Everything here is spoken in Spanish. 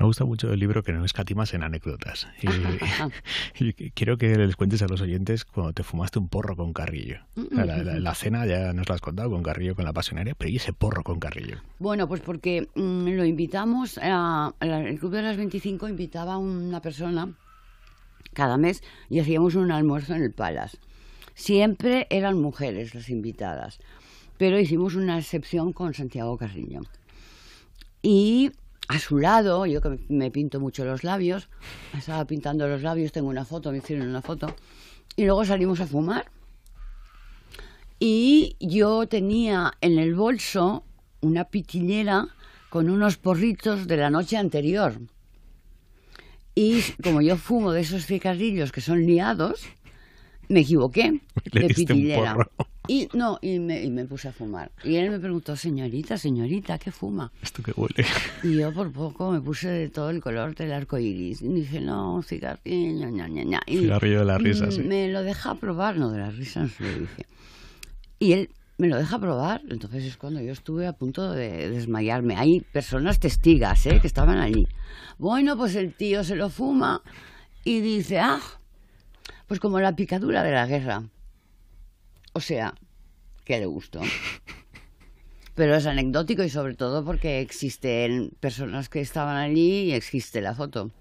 Me gusta mucho el libro que no escatimas en anécdotas. Y, quiero que les cuentes a los oyentes cuando te fumaste un porro con Carrillo. La, mm, mm, mm, cena ya nos la has contado con Carrillo, con la pasionaria, pero ¿y ese porro con Carrillo? Bueno, pues porque lo invitamos, a, el Club de las 25 invitaba a una persona cada mes y hacíamos un almuerzo en el Palace. Siempre eran mujeres las invitadas, pero hicimos una excepción con Santiago Carrillo. Y a su lado, yo que me pinto mucho los labios, estaba pintando los labios, tengo una foto, me hicieron una foto, y luego salimos a fumar. Y yo tenía en el bolso una pitillera con unos porritos de la noche anterior. Y como yo fumo de esos cigarrillos que son liados, me equivoqué de pitillera. Y no, y me, puse a fumar. Y él me preguntó, señorita, señorita, ¿qué fuma? Esto que huele. Y yo por poco me puse de todo el color del arco iris. Y dije, no, cigarrillo, ña, Y cigarrillo de la risa, mm, Me lo deja probar, no, de la risa, dije. Y él me lo deja probar, entonces es cuando yo estuve a punto de desmayarme. Hay personas testigas, ¿eh? Que estaban allí. Bueno, pues el tío se lo fuma y dice, ah, pues como la picadura de la guerra. O sea, que le gustó. Pero es anecdótico y sobre todo porque existen personas que estaban allí y existe la foto.